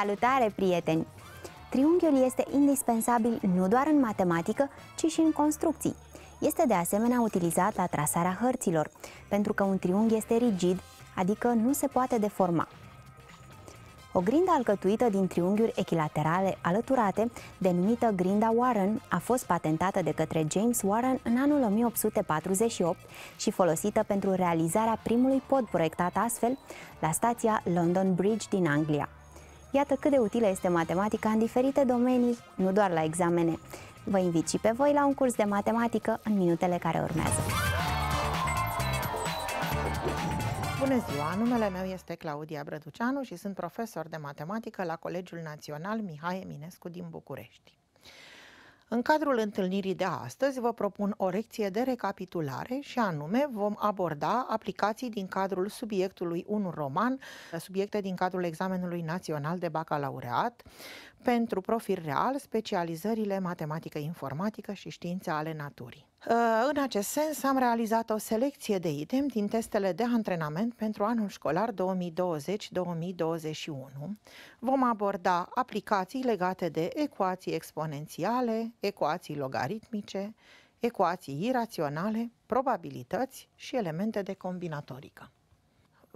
Salutare, prieteni! Triunghiul este indispensabil nu doar în matematică, ci și în construcții. Este de asemenea utilizat la trasarea hărților, pentru că un triunghi este rigid, adică nu se poate deforma. O grindă alcătuită din triunghiuri echilaterale alăturate, denumită grinda Warren, a fost patentată de către James Warren în anul 1848 și folosită pentru realizarea primului pod proiectat astfel la stația London Bridge din Anglia. Iată cât de utilă este matematica în diferite domenii, nu doar la examene. Vă invit și pe voi la un curs de matematică în minutele care urmează. Bună ziua! Numele meu este Claudia Brăduceanu și sunt profesor de matematică la Colegiul Național Mihai Eminescu din București. În cadrul întâlnirii de astăzi vă propun o lecție de recapitulare și anume vom aborda aplicații din cadrul subiectului 1 roman, subiecte din cadrul examenului național de bacalaureat, pentru profil real specializările matematică informatică și științe ale naturii. Uh, în acest sens, am realizat o selecție de item din testele de antrenament pentru anul școlar 2020-2021. Vom aborda aplicații legate de ecuații exponențiale, ecuații logaritmice, ecuații iraționale, probabilități și elemente de combinatorică.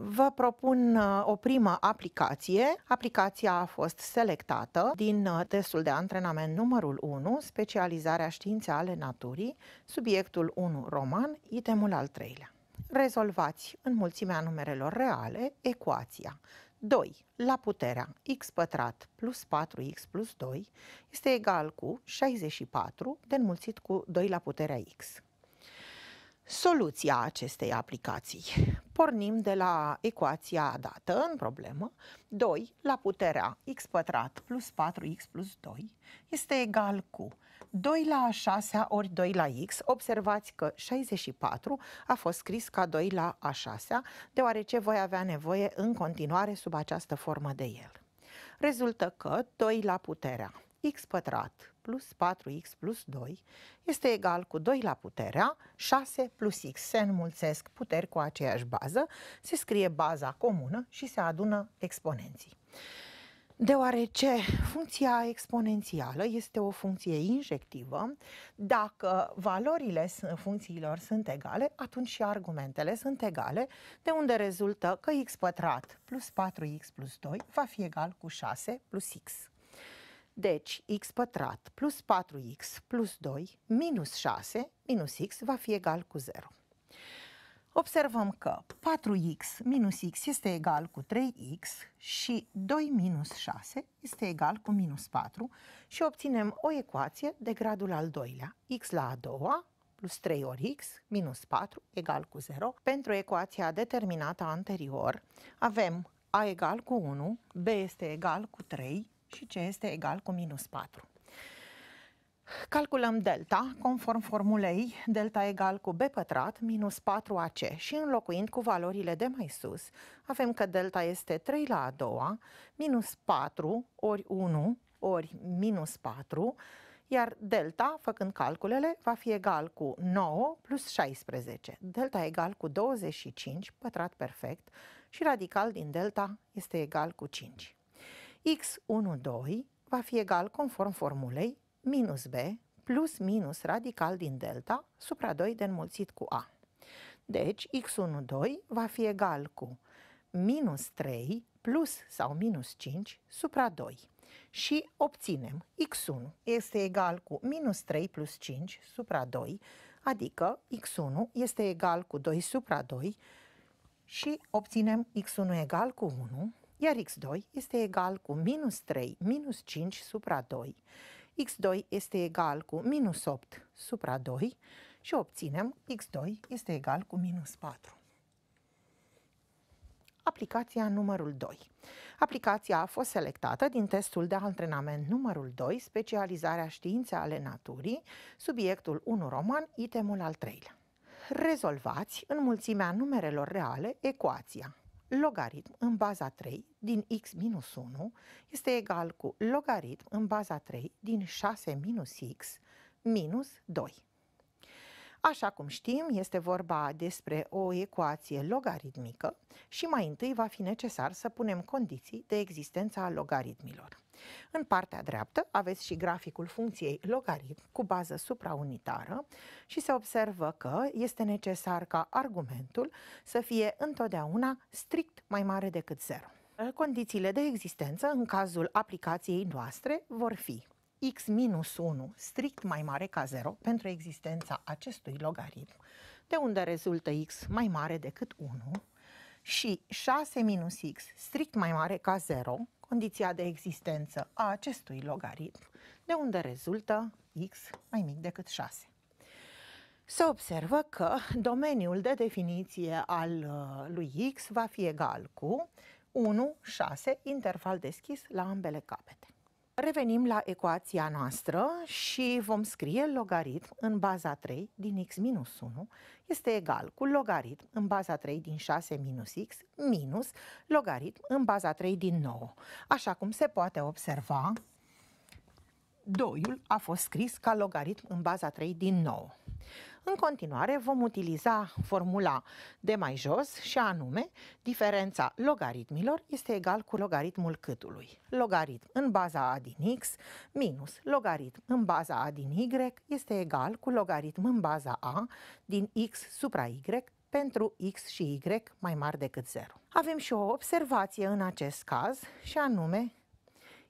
Vă propun uh, o primă aplicație. Aplicația a fost selectată din uh, testul de antrenament numărul 1, specializarea științe ale naturii, subiectul 1 roman, itemul al treilea. Rezolvați în mulțimea numerelor reale ecuația 2 la puterea x pătrat plus 4x plus 2 este egal cu 64 de înmulțit cu 2 la puterea x. Soluția acestei aplicații pornim de la ecuația dată în problemă, 2 la puterea x pătrat plus 4x plus 2 este egal cu 2 la 6 ori 2 la x. Observați că 64 a fost scris ca 2 la a 6 deoarece voi avea nevoie în continuare sub această formă de el. Rezultă că 2 la puterea x pătrat plus 4x plus 2 este egal cu 2 la puterea 6 plus x. Se înmulțesc puteri cu aceeași bază, se scrie baza comună și se adună exponenții. Deoarece funcția exponențială este o funcție injectivă, dacă valorile funcțiilor sunt egale, atunci și argumentele sunt egale, de unde rezultă că x pătrat plus 4x plus 2 va fi egal cu 6 plus x. Deci, x pătrat plus 4x plus 2 minus 6 minus x va fi egal cu 0. Observăm că 4x minus x este egal cu 3x și 2 minus 6 este egal cu minus 4 și obținem o ecuație de gradul al doilea, x la a doua plus 3 ori x minus 4 egal cu 0. Pentru ecuația determinată anterior avem a egal cu 1, b este egal cu 3, și ce este egal cu minus 4. Calculăm delta conform formulei delta egal cu b pătrat minus 4ac și înlocuind cu valorile de mai sus, avem că delta este 3 la a doua minus 4 ori 1 ori minus 4, iar delta, făcând calculele, va fi egal cu 9 plus 16. Delta egal cu 25, pătrat perfect, și radical din delta este egal cu 5 x12 va fi egal conform formulei minus b plus minus radical din delta supra 2 de înmulțit cu a. Deci x12 va fi egal cu minus 3 plus sau minus 5 supra 2 și obținem x1 este egal cu minus 3 plus 5 supra 2, adică x1 este egal cu 2 supra 2 și obținem x1 egal cu 1 iar x2 este egal cu minus 3 minus 5 supra 2, x2 este egal cu minus 8 supra 2 și obținem x2 este egal cu minus 4 aplicația numărul 2. Aplicația a fost selectată din testul de antrenament numărul 2, specializarea științe ale naturii, subiectul 1 roman, itemul al treilea. Rezolvați în mulțimea numerelor reale ecuația logaritm în baza 3 din x minus 1 este egal cu logaritm în baza 3 din 6 minus x minus 2. Așa cum știm, este vorba despre o ecuație logaritmică și mai întâi va fi necesar să punem condiții de existența a logaritmilor. În partea dreaptă aveți și graficul funcției logaritm cu bază supraunitară și se observă că este necesar ca argumentul să fie întotdeauna strict mai mare decât 0. Condițiile de existență în cazul aplicației noastre vor fi x minus 1 strict mai mare ca 0 pentru existența acestui logaritm, de unde rezultă x mai mare decât 1 și 6 minus x strict mai mare ca 0, condiția de existență a acestui logaritm, de unde rezultă x mai mic decât 6. Se observă că domeniul de definiție al uh, lui x va fi egal cu 1, 6, interval deschis la ambele capete. Revenim la ecuația noastră și vom scrie logaritm în baza 3 din x minus 1 este egal cu logaritm în baza 3 din 6 minus x minus logaritm în baza 3 din 9. Așa cum se poate observa, 2-ul a fost scris ca logaritm în baza 3 din 9. În continuare vom utiliza formula de mai jos și anume diferența logaritmilor este egal cu logaritmul câtului. Logaritm în baza a din x minus logaritm în baza a din y este egal cu logaritm în baza a din x supra y pentru x și y mai mari decât 0. Avem și o observație în acest caz și anume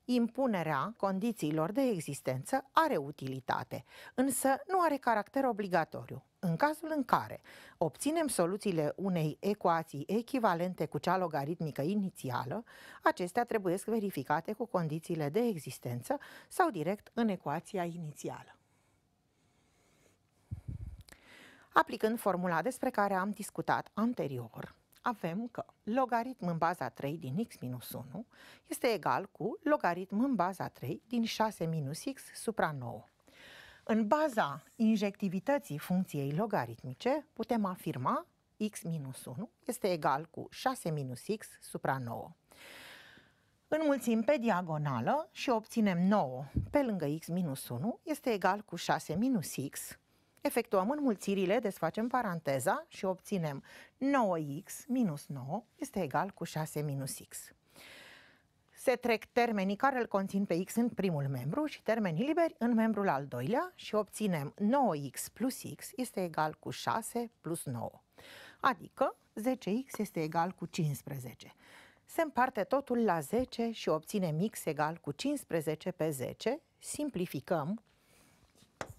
impunerea condițiilor de existență are utilitate, însă nu are caracter obligatoriu. În cazul în care obținem soluțiile unei ecuații echivalente cu cea logaritmică inițială, acestea trebuie verificate cu condițiile de existență sau direct în ecuația inițială. Aplicând formula despre care am discutat anterior, avem că logaritm în baza 3 din x minus 1 este egal cu logaritm în baza 3 din 6 minus x supra 9. În baza injectivității funcției logaritmice putem afirma x minus 1 este egal cu 6 minus x supra 9. Înmulțim pe diagonală și obținem 9 pe lângă x minus 1 este egal cu 6 minus x efectuăm înmulțirile, desfacem paranteza și obținem 9x minus 9 este egal cu 6 minus x. Se trec termenii care îl conțin pe x în primul membru și termenii liberi în membrul al doilea și obținem 9x plus x este egal cu 6 plus 9. Adică 10x este egal cu 15. Se împarte totul la 10 și obținem x egal cu 15 pe 10, simplificăm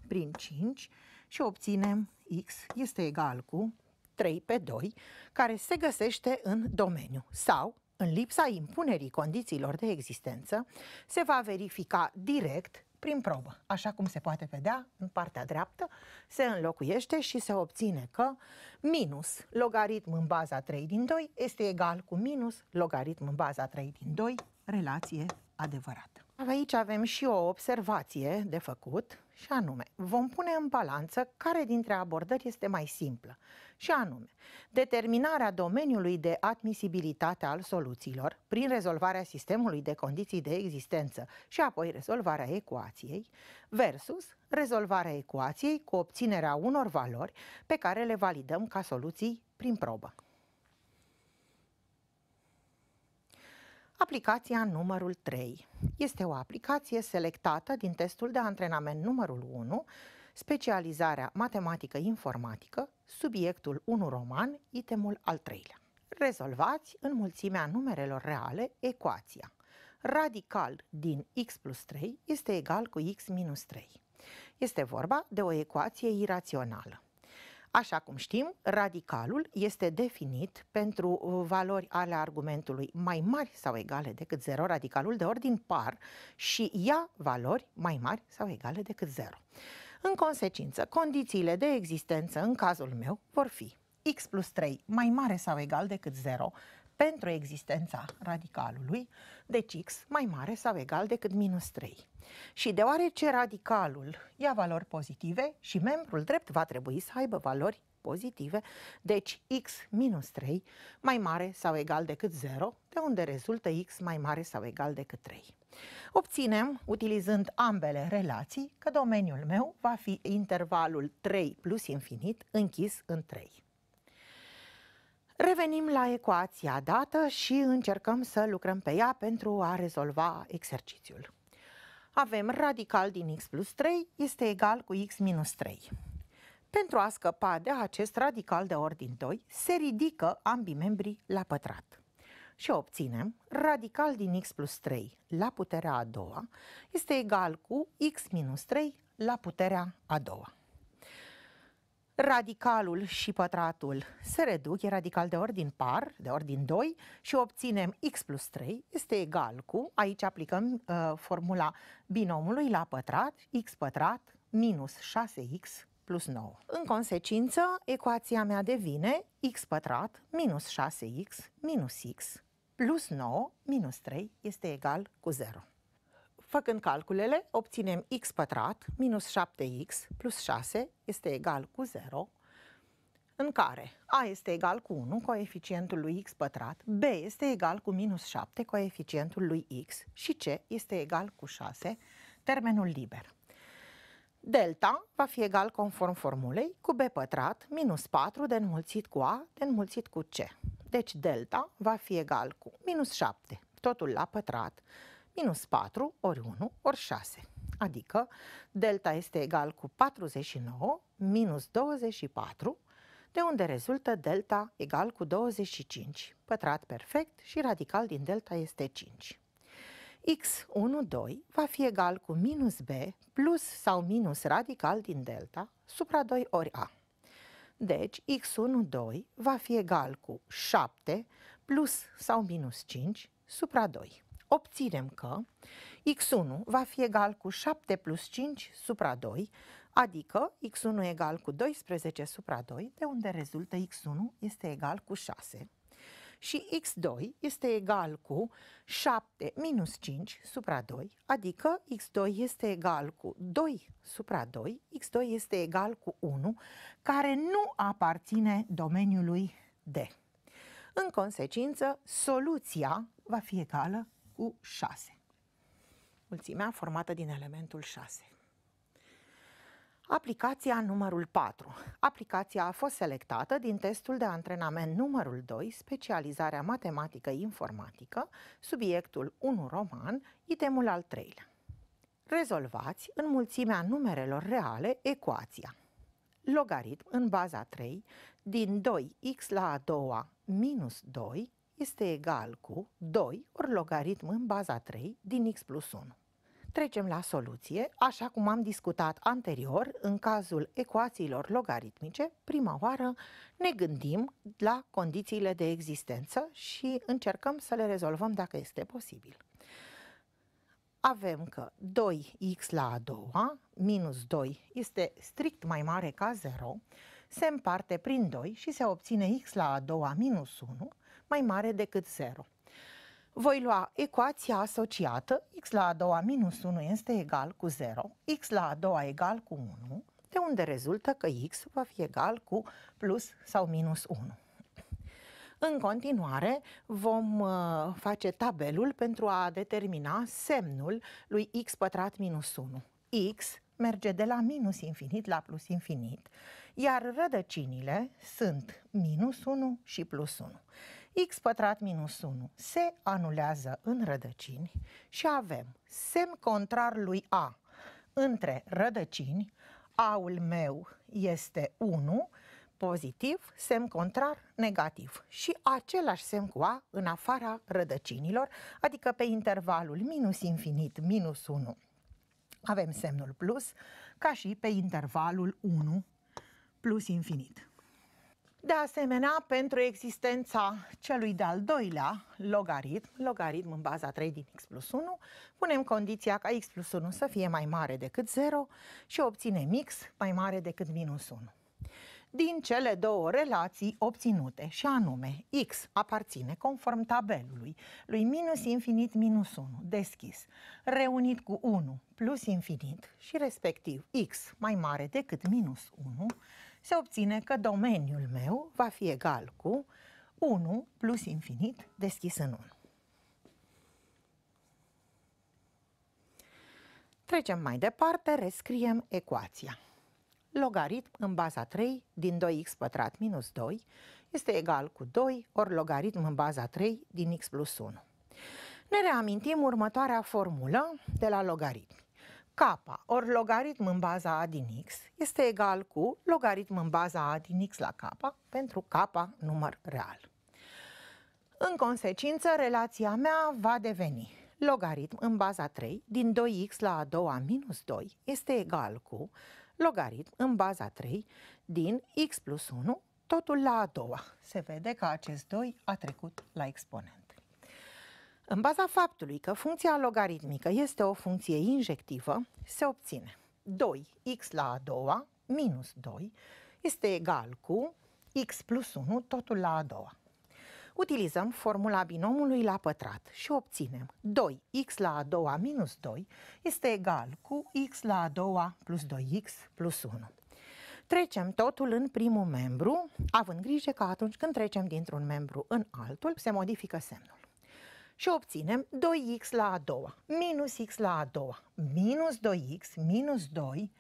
prin 5 și obținem x este egal cu 3 pe 2, care se găsește în domeniu sau în lipsa impunerii condițiilor de existență, se va verifica direct prin probă. Așa cum se poate vedea, în partea dreaptă se înlocuiește și se obține că minus logaritm în baza 3 din 2 este egal cu minus logaritm în baza 3 din 2, relație adevărată. Aici avem și o observație de făcut și anume, vom pune în balanță care dintre abordări este mai simplă și anume, determinarea domeniului de admisibilitate al soluțiilor prin rezolvarea sistemului de condiții de existență și apoi rezolvarea ecuației versus rezolvarea ecuației cu obținerea unor valori pe care le validăm ca soluții prin probă. Aplicația numărul 3 este o aplicație selectată din testul de antrenament numărul 1, specializarea matematică-informatică, subiectul 1 roman, itemul al treilea. Rezolvați în mulțimea numerelor reale ecuația. Radical din x plus 3 este egal cu x minus 3. Este vorba de o ecuație irațională. Așa cum știm, radicalul este definit pentru uh, valori ale argumentului mai mari sau egale decât 0, radicalul de ordin par și ia valori mai mari sau egale decât 0. În consecință, condițiile de existență în cazul meu vor fi x plus 3 mai mare sau egal decât 0, pentru existența radicalului, deci x mai mare sau egal decât minus 3. Și deoarece radicalul ia valori pozitive și membrul drept va trebui să aibă valori pozitive, deci x minus 3 mai mare sau egal decât 0, de unde rezultă x mai mare sau egal decât 3. Obținem, utilizând ambele relații, că domeniul meu va fi intervalul 3 plus infinit închis în 3. Revenim la ecuația dată și încercăm să lucrăm pe ea pentru a rezolva exercițiul. Avem radical din x plus 3 este egal cu x minus 3. Pentru a scăpa de acest radical de ordin 2, se ridică ambii membri la pătrat. Și obținem radical din x plus 3 la puterea a doua este egal cu x minus 3 la puterea a doua radicalul și pătratul se reduc, e radical de ordin par, de ordin 2 și obținem x plus 3 este egal cu, aici aplicăm uh, formula binomului la pătrat, x pătrat minus 6x plus 9. În consecință, ecuația mea devine x pătrat minus 6x minus x plus 9 minus 3 este egal cu 0. Făcând calculele, obținem x pătrat minus 7x plus 6 este egal cu 0, în care a este egal cu 1, coeficientul lui x pătrat, b este egal cu minus 7, coeficientul lui x și c este egal cu 6, termenul liber. Delta va fi egal conform formulei cu b pătrat minus 4 de înmulțit cu a de înmulțit cu c. Deci delta va fi egal cu minus 7, totul la pătrat, minus 4 ori 1 ori 6, adică delta este egal cu 49 minus 24, de unde rezultă delta egal cu 25, pătrat perfect și radical din delta este 5 x12 va fi egal cu minus b plus sau minus radical din delta supra 2 ori a. Deci, x12 va fi egal cu 7 plus sau minus 5 supra 2 obținem că x1 va fi egal cu 7 plus 5 supra 2, adică x1 egal cu 12 supra 2, de unde rezultă x1 este egal cu 6 și x2 este egal cu 7 minus 5 supra 2, adică x2 este egal cu 2 supra 2, x2 este egal cu 1, care nu aparține domeniului D. În consecință, soluția va fi egală cu 6. Mulțimea formată din elementul 6. Aplicația numărul 4. Aplicația a fost selectată din testul de antrenament numărul 2, specializarea matematică-informatică, subiectul 1 roman, itemul al 3 Rezolvați în mulțimea numerelor reale ecuația. Logaritm în baza 3 din 2x la a doua minus 2 este egal cu 2 ori logaritm în baza 3 din x plus 1. Trecem la soluție, așa cum am discutat anterior, în cazul ecuațiilor logaritmice, prima oară ne gândim la condițiile de existență și încercăm să le rezolvăm dacă este posibil. Avem că 2x la a doua minus 2 este strict mai mare ca 0, se împarte prin 2 și se obține x la a doua minus 1, mai mare decât 0. Voi lua ecuația asociată, x la a doua minus 1 este egal cu 0, x la a doua egal cu 1, de unde rezultă că x va fi egal cu plus sau minus 1. În continuare, vom uh, face tabelul pentru a determina semnul lui x pătrat minus 1. x merge de la minus infinit la plus infinit, iar rădăcinile sunt minus 1 și plus 1 x pătrat minus 1 se anulează în rădăcini și avem semn contrar lui a între rădăcini, aul meu este 1, pozitiv, semn contrar, negativ și același semn cu a în afara rădăcinilor, adică pe intervalul minus infinit, minus 1 avem semnul plus, ca și pe intervalul 1 plus infinit. De asemenea, pentru existența celui de-al doilea logaritm, logaritm în baza 3 din x plus 1, punem condiția ca x plus 1 să fie mai mare decât 0 și obținem x mai mare decât minus 1. Din cele două relații obținute, și anume x aparține conform tabelului lui minus infinit minus 1 deschis, reunit cu 1 plus infinit și respectiv x mai mare decât minus 1, se obține că domeniul meu va fi egal cu 1 plus infinit deschis în 1. Trecem mai departe, rescriem ecuația. Logaritm în baza 3 din 2x pătrat minus 2 este egal cu 2 ori logaritm în baza 3 din x plus 1. Ne reamintim următoarea formulă de la logaritm. K, ori logaritm în baza A din X, este egal cu logaritm în baza A din X la K, pentru K număr real. În consecință, relația mea va deveni logaritm în baza 3 din 2x la a doua minus 2 este egal cu logaritm în baza 3 din x plus 1, totul la a doua. Se vede că acest 2 a trecut la exponent. În baza faptului că funcția logaritmică este o funcție injectivă, se obține 2x la a doua minus 2 este egal cu x plus 1, totul la a doua. Utilizăm formula binomului la pătrat și obținem 2x la a doua minus 2 este egal cu x la a doua plus 2x plus 1. Trecem totul în primul membru, având grijă că atunci când trecem dintr-un membru în altul, se modifică semnul și obținem 2x la a doua, minus x la a doua, minus 2x, minus 2,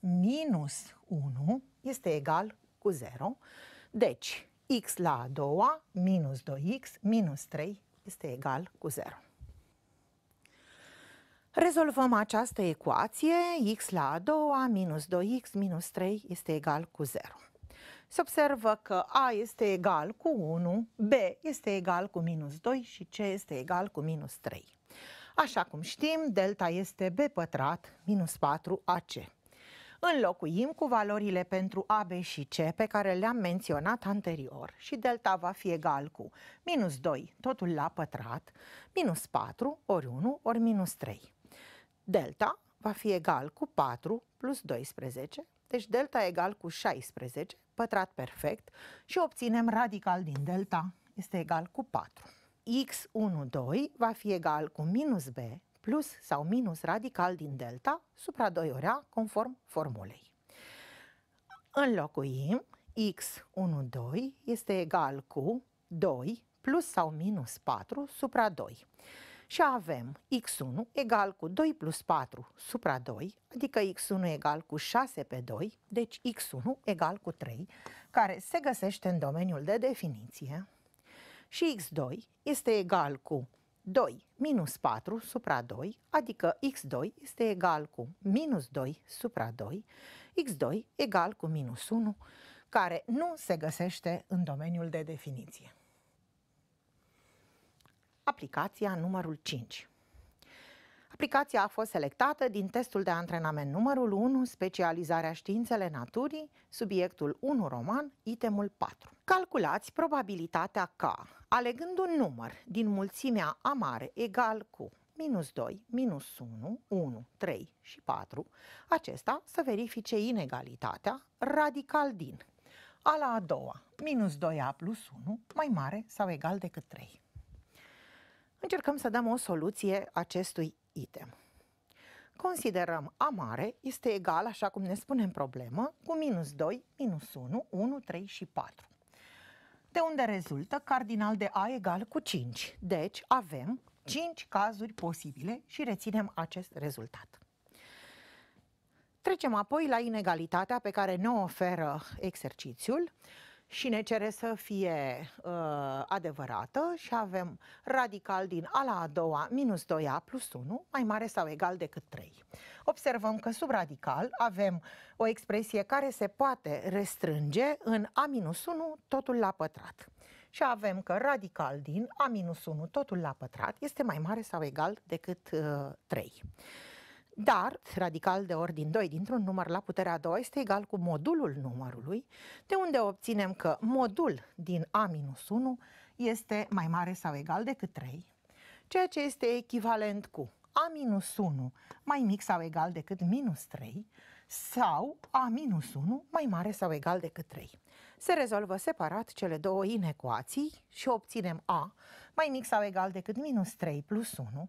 minus 1 este egal cu 0. Deci, x la a doua, minus 2x, minus 3 este egal cu 0. Rezolvăm această ecuație, x la a doua, minus 2x, minus 3 este egal cu 0 se observă că A este egal cu 1, B este egal cu minus 2 și C este egal cu minus 3. Așa cum știm, delta este B pătrat minus 4 AC. Înlocuim cu valorile pentru AB și C pe care le-am menționat anterior și delta va fi egal cu minus 2, totul la pătrat, minus 4 ori 1 ori minus 3. Delta va fi egal cu 4 plus 12, deci delta egal cu 16 pătrat perfect și obținem radical din delta este egal cu 4. x12 va fi egal cu minus b plus sau minus radical din delta supra 2 ori a, conform formulei. Înlocuim x12 este egal cu 2 plus sau minus 4 supra 2 și avem x1 egal cu 2 plus 4 supra 2, adică x1 egal cu 6 pe 2, deci x1 egal cu 3, care se găsește în domeniul de definiție, și x2 este egal cu 2 minus 4 supra 2, adică x2 este egal cu minus 2 supra 2, x2 egal cu minus 1, care nu se găsește în domeniul de definiție aplicația numărul 5. Aplicația a fost selectată din testul de antrenament numărul 1, specializarea științele naturii, subiectul 1 roman, itemul 4. Calculați probabilitatea ca, alegând un număr din mulțimea A mare egal cu minus 2, minus 1, 1, 3 și 4, acesta să verifice inegalitatea radical din a la a doua, minus 2a plus 1, mai mare sau egal decât 3. Încercăm să dăm o soluție acestui item. Considerăm A mare este egal, așa cum ne spune în problemă, cu minus 2, minus 1, 1, 3 și 4. De unde rezultă cardinal de A egal cu 5. Deci avem 5 cazuri posibile și reținem acest rezultat. Trecem apoi la inegalitatea pe care ne oferă exercițiul și ne cere să fie uh, adevărată și avem radical din a la a doua minus 2a plus 1 mai mare sau egal decât 3. Observăm că sub radical avem o expresie care se poate restrânge în a minus 1 totul la pătrat. Și avem că radical din a minus 1 totul la pătrat este mai mare sau egal decât uh, 3. Dar radical de ordin 2 dintr-un număr la puterea 2 este egal cu modulul numărului, de unde obținem că modul din A-1 este mai mare sau egal decât 3, ceea ce este echivalent cu A-1 mai mic sau egal decât minus 3 sau A-1 mai mare sau egal decât 3. Se rezolvă separat cele două inecuații și obținem A mai mic sau egal decât minus 3 plus 1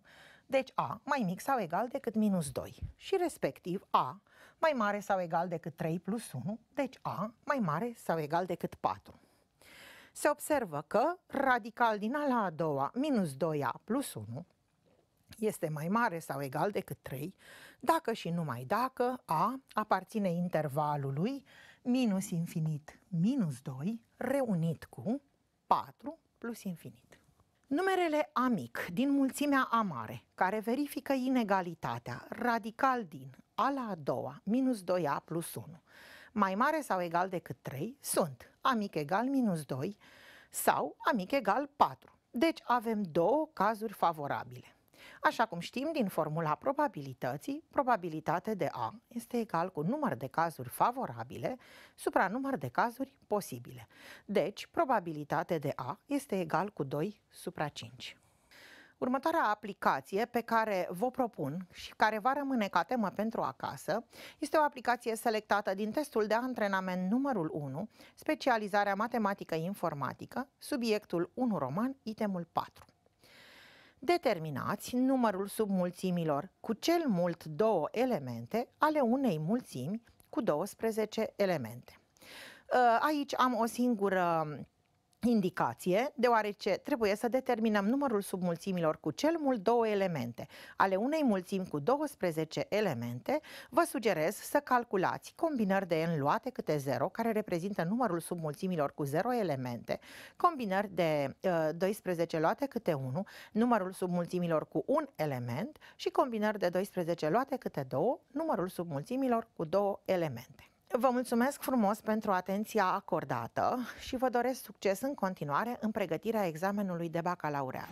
deci A mai mic sau egal decât minus 2 și respectiv A mai mare sau egal decât 3 plus 1, deci A mai mare sau egal decât 4. Se observă că radical din ala a doua minus 2A plus 1 este mai mare sau egal decât 3 dacă și numai dacă A aparține intervalului minus infinit minus 2 reunit cu 4 plus infinit. Numerele amic din mulțimea amare, care verifică inegalitatea, radical din a la a doua, minus 2a plus 1, mai mare sau egal decât 3, sunt amic egal minus 2 sau amic egal 4. Deci avem două cazuri favorabile. Așa cum știm din formula probabilității, probabilitate de A este egal cu număr de cazuri favorabile supra număr de cazuri posibile. Deci, probabilitate de A este egal cu 2 supra 5. Următoarea aplicație pe care vă propun și care va rămâne ca temă pentru acasă este o aplicație selectată din testul de antrenament numărul 1, specializarea matematică-informatică, subiectul 1 roman, itemul 4. Determinați numărul submulțimilor cu cel mult două elemente ale unei mulțimi cu 12 elemente. Ă, aici am o singură indicație, deoarece trebuie să determinăm numărul submulțimilor cu cel mult două elemente. Ale unei mulțimi cu 12 elemente, vă sugerez să calculați combinări de n luate câte 0, care reprezintă numărul submulțimilor cu 0 elemente, combinări de uh, ă, 12 luate câte 1, numărul submulțimilor cu un element și combinări de 12 luate câte 2, numărul submulțimilor cu două elemente. Vă mulțumesc frumos pentru atenția acordată și vă doresc succes în continuare în pregătirea examenului de bacalaureat.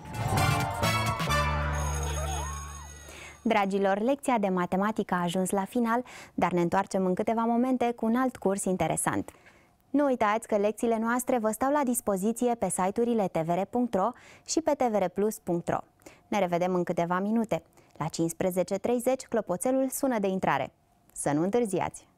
Dragilor, lecția de matematică a ajuns la final, dar ne întoarcem în câteva momente cu un alt curs interesant. Nu uitați că lecțiile noastre vă stau la dispoziție pe site-urile tvr.ro și pe tvrplus.ro. Ne revedem în câteva minute. La 15.30, clopoțelul sună de intrare. Să nu întârziați!